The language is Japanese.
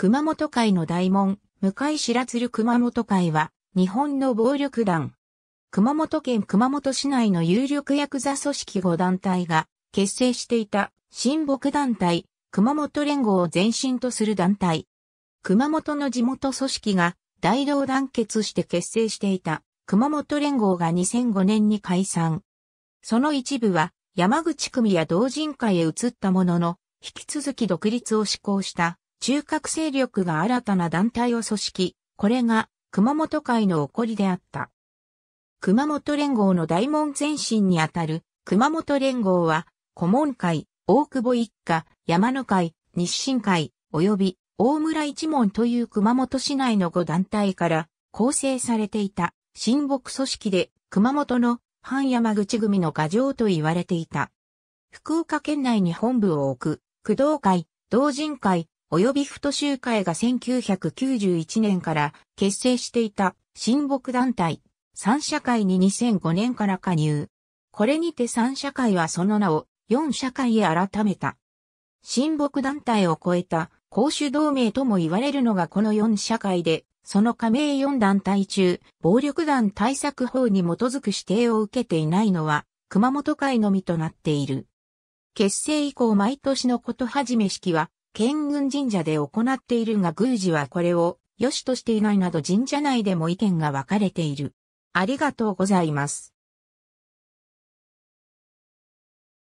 熊本会の大門、向井白鶴熊本会は、日本の暴力団。熊本県熊本市内の有力ヤクザ組織5団体が、結成していた、親睦団体、熊本連合を前身とする団体。熊本の地元組織が、大同団結して結成していた、熊本連合が2005年に解散。その一部は、山口組や同人会へ移ったものの、引き続き独立を志向した中核勢力が新たな団体を組織、これが熊本会の起こりであった。熊本連合の大門前身にあたる熊本連合は、古門会、大久保一家、山野会、日清会、及び大村一門という熊本市内の5団体から構成されていた親睦組織で熊本の半山口組の牙城と言われていた。福岡県内に本部を置く、工藤会、同人会、及びふと集会が1991年から結成していた親睦団体、三社会に2005年から加入。これにて三社会はその名を四社会へ改めた。親睦団体を超えた公主同盟とも言われるのがこの四社会で、その加盟4団体中、暴力団対策法に基づく指定を受けていないのは、熊本会のみとなっている。結成以降毎年のこと始め式は、県軍神社で行っているが宮司はこれを良しとしていないなど神社内でも意見が分かれている。ありがとうございます。